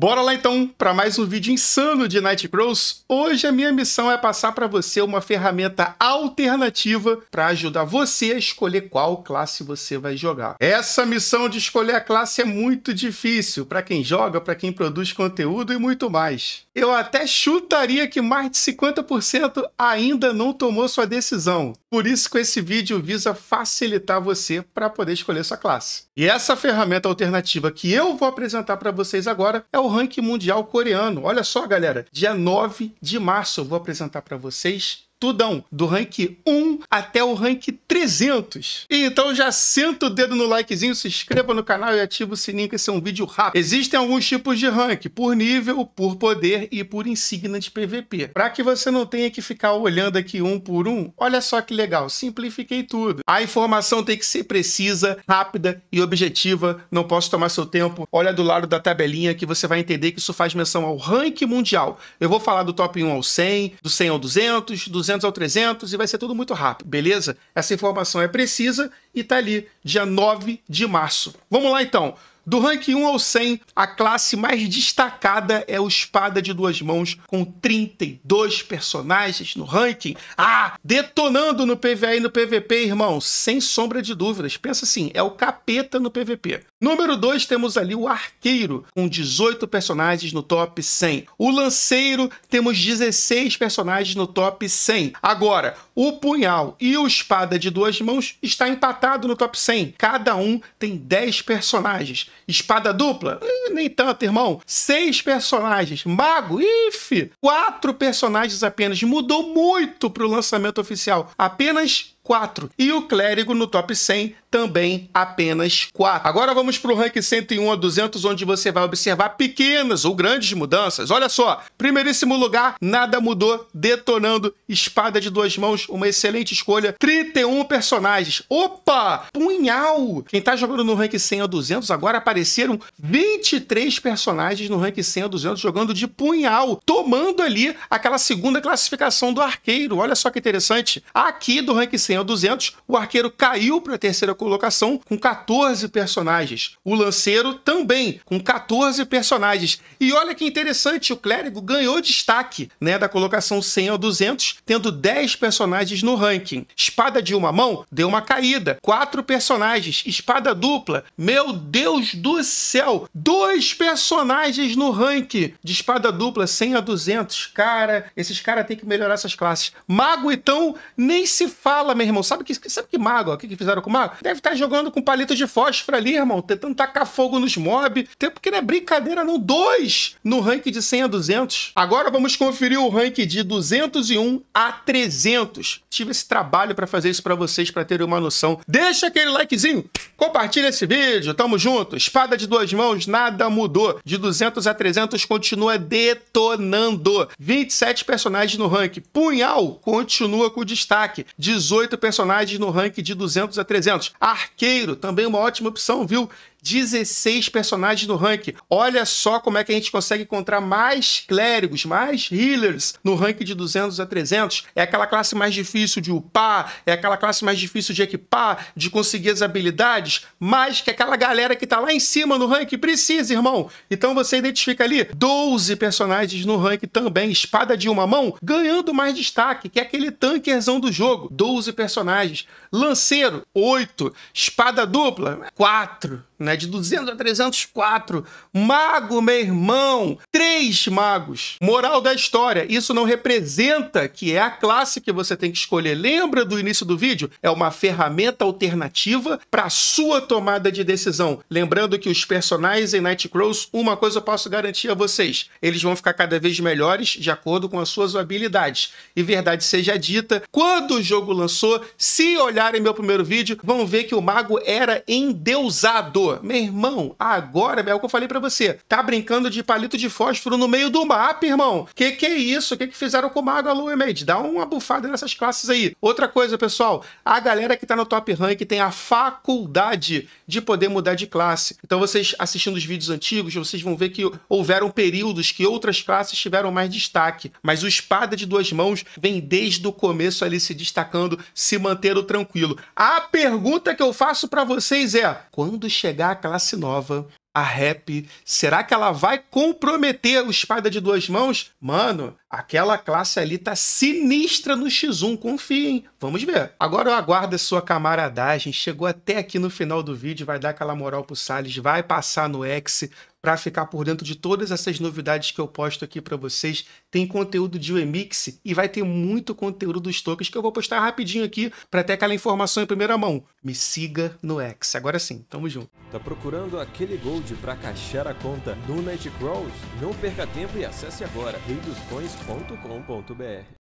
Bora lá então para mais um vídeo insano de Nightcrows. Hoje a minha missão é passar para você uma ferramenta alternativa para ajudar você a escolher qual classe você vai jogar. Essa missão de escolher a classe é muito difícil para quem joga, para quem produz conteúdo e muito mais. Eu até chutaria que mais de 50% ainda não tomou sua decisão. Por isso que esse vídeo visa facilitar você para poder escolher sua classe. E essa ferramenta alternativa que eu vou apresentar para vocês agora é o ranking mundial coreano. Olha só, galera, dia 9 de março eu vou apresentar para vocês tudão, do rank 1 até o rank 300. Então já senta o dedo no likezinho, se inscreva no canal e ativa o sininho que esse é um vídeo rápido. Existem alguns tipos de rank, por nível, por poder e por insígnia de PVP. Para que você não tenha que ficar olhando aqui um por um, olha só que legal, simplifiquei tudo. A informação tem que ser precisa, rápida e objetiva, não posso tomar seu tempo. Olha do lado da tabelinha que você vai entender que isso faz menção ao rank mundial. Eu vou falar do top 1 ao 100, do 100 ao 200, do 200 ao 300 e vai ser tudo muito rápido, beleza? Essa informação é precisa e tá ali, dia 9 de março. Vamos lá então. Do rank 1 ao 100, a classe mais destacada é o Espada de Duas Mãos, com 32 personagens no ranking. Ah, detonando no PvE e no PvP, irmão, sem sombra de dúvidas. Pensa assim, é o capeta no PvP. Número 2, temos ali o Arqueiro, com 18 personagens no top 100. O Lanceiro, temos 16 personagens no top 100. Agora, o Punhal e o Espada de Duas Mãos está empatado no top 100. Cada um tem 10 personagens. Espada dupla? Eh, nem tanto, irmão. Seis personagens. Mago? If! Quatro personagens apenas. Mudou muito pro lançamento oficial. Apenas 4. E o Clérigo no top 100 também apenas 4. Agora vamos para o rank 101 a 200, onde você vai observar pequenas ou grandes mudanças. Olha só, primeiríssimo lugar, nada mudou, detonando espada de duas mãos, uma excelente escolha, 31 personagens. Opa, punhal! Quem tá jogando no rank 100 a 200, agora apareceram 23 personagens no rank 100 a 200 jogando de punhal, tomando ali aquela segunda classificação do arqueiro. Olha só que interessante. Aqui do rank 100 100 200, o arqueiro caiu para a terceira colocação com 14 personagens. O lanceiro também com 14 personagens. E olha que interessante, o clérigo ganhou destaque, né, da colocação 100 a 200, tendo 10 personagens no ranking. Espada de uma mão deu uma caída, quatro personagens, espada dupla. Meu Deus do céu, dois personagens no ranking de espada dupla 100 a 200. Cara, esses caras têm que melhorar essas classes. Mago então nem se fala, meu irmão. Sabe que, sabe que mago? O que, que fizeram com o mago? Deve estar tá jogando com palito de fósforo ali, irmão. Tentando tacar fogo nos mob. Porque não é brincadeira, não. Dois no rank de 100 a 200. Agora vamos conferir o rank de 201 a 300. Tive esse trabalho para fazer isso para vocês, para terem uma noção. Deixa aquele likezinho. Compartilha esse vídeo. Tamo junto. Espada de duas mãos, nada mudou. De 200 a 300 continua detonando. 27 personagens no rank. Punhal continua com destaque. 18 personagens no rank de 200 a 300. Arqueiro, também uma ótima opção, viu? 16 personagens no rank. Olha só como é que a gente consegue encontrar mais clérigos, mais healers no rank de 200 a 300. É aquela classe mais difícil de upar, é aquela classe mais difícil de equipar, de conseguir as habilidades, mas que aquela galera que tá lá em cima no rank precisa, irmão. Então você identifica ali 12 personagens no rank também, espada de uma mão, ganhando mais destaque, que é aquele tankerzão do jogo. 12 personagens. Lanceiro, 8. Espada dupla, 4 né? De 200 a 304. Mago, meu irmão, três magos. Moral da história: isso não representa que é a classe que você tem que escolher. Lembra do início do vídeo? É uma ferramenta alternativa para sua tomada de decisão. Lembrando que os personagens em Nightcrawls, uma coisa eu posso garantir a vocês: eles vão ficar cada vez melhores de acordo com as suas habilidades. E verdade seja dita, quando o jogo lançou, se olharem meu primeiro vídeo, vão ver que o mago era endeusado. Meu irmão, agora é o que eu falei para você. Tá brincando de palito de fósforo construindo no meio do mapa, irmão. Que que é isso? Que que fizeram com o Mago Alua Mage? Dá uma bufada nessas classes aí. Outra coisa, pessoal, a galera que tá no top rank tem a faculdade de poder mudar de classe. Então vocês assistindo os vídeos antigos, vocês vão ver que houveram períodos que outras classes tiveram mais destaque, mas o espada de duas mãos vem desde o começo ali se destacando, se mantendo tranquilo. A pergunta que eu faço para vocês é: quando chegar a classe nova, a rap? Será que ela vai comprometer o espada de duas mãos? Mano, aquela classe ali tá sinistra no X1, confiem. Vamos ver. Agora eu aguardo a sua camaradagem. Chegou até aqui no final do vídeo, vai dar aquela moral pro Salles, vai passar no X, para ficar por dentro de todas essas novidades que eu posto aqui para vocês. Tem conteúdo de UEMix e vai ter muito conteúdo dos tokens que eu vou postar rapidinho aqui para ter aquela informação em primeira mão. Me siga no X. Agora sim, tamo junto. Tá procurando aquele gold para caixar a conta no Nightcrawls? Não perca tempo e acesse agora reidoscoins.com.br.